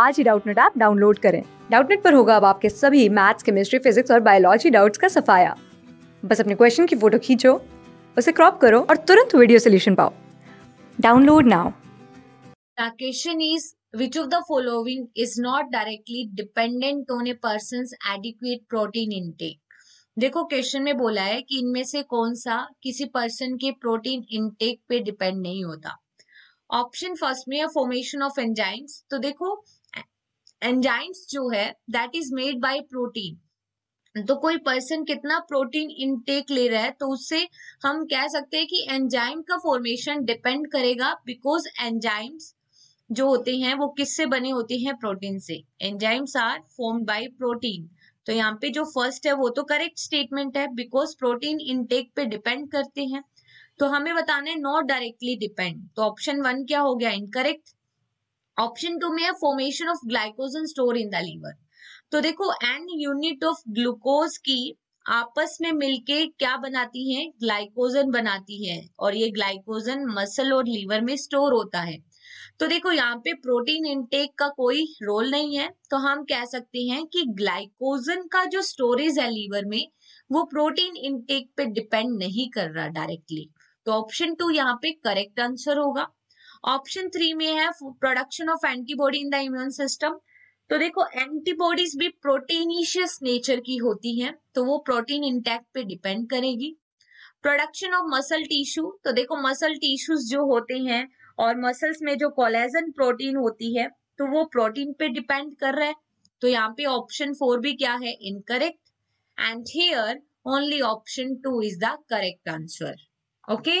आज ही Doubtnut app download करें डाउटनेट पर होगा अब आपके सभी मैथ्स केमिस्ट्री फिजिक्स और बायोलॉजी डाउट्स का सफाया बस अपने क्वेश्चन की फोटो खींचो उसे क्रॉप करो और तुरंत वीडियो सोल्यूशन पाओ download now question is which of the following is not directly dependent on a person adequate protein intake देखो क्वेश्चन में बोला है कि इनमें से कौन सा किसी पर्सन के प्रोटीन इनटेक पे डिपेंड नहीं होता ऑप्शन फर्स्ट में है फॉर्मेशन ऑफ एंजाइम्स तो देखो एंजाइम्स जो है that is made by protein तो कोई पर्सन कितना प्रोटीन इनटेक ले रहा है तो उससे हम कह सकते हैं कि एंजाइम का फॉर्मेशन डिपेंड करेगा बिकॉज एंजाइम्स जो होते हैं वो किससे बने होते हैं प्रोटीन से enzymes are formed by protein तो यहाँ पे जो फर्स्ट है वो तो करेक्ट स्टेटमेंट है बिकॉज प्रोटीन इनटेक पे डिपेंड करते हैं तो हमें बताना है नॉट डायरेक्टली डिपेंड तो ऑप्शन वन क्या हो गया इनकरेक्ट ऑप्शन टू में है formation of glycogen store in the liver तो देखो एन यूनिट ऑफ ग्लूकोज की आपस में मिलके क्या बनाती है ग्लाइकोजन बनाती है और ये ग्लाइकोजन मसल और लीवर में स्टोर होता है तो देखो यहाँ पे प्रोटीन इनटेक का कोई रोल नहीं है तो हम कह सकते हैं कि ग्लाइकोजन का जो स्टोरेज है लीवर में वो प्रोटीन इनटेक पे डिपेंड नहीं कर रहा डायरेक्टली तो ऑप्शन टू यहाँ पे करेक्ट आंसर होगा ऑप्शन थ्री में है production of antibody in the immune system तो देखो एंटीबॉडीज भी प्रोटीनिशियस नेचर की होती हैं तो वो प्रोटीन इंटैक्ट पे डिपेंड करेगी प्रोडक्शन ऑफ मसल टिश्यू तो देखो मसल टिश्यूज जो होते हैं और मसल्स में जो कोलेजन प्रोटीन होती है तो वो प्रोटीन पे डिपेंड कर रहा है तो यहाँ पे ऑप्शन फोर भी क्या है incorrect and here only option two is the correct answer okay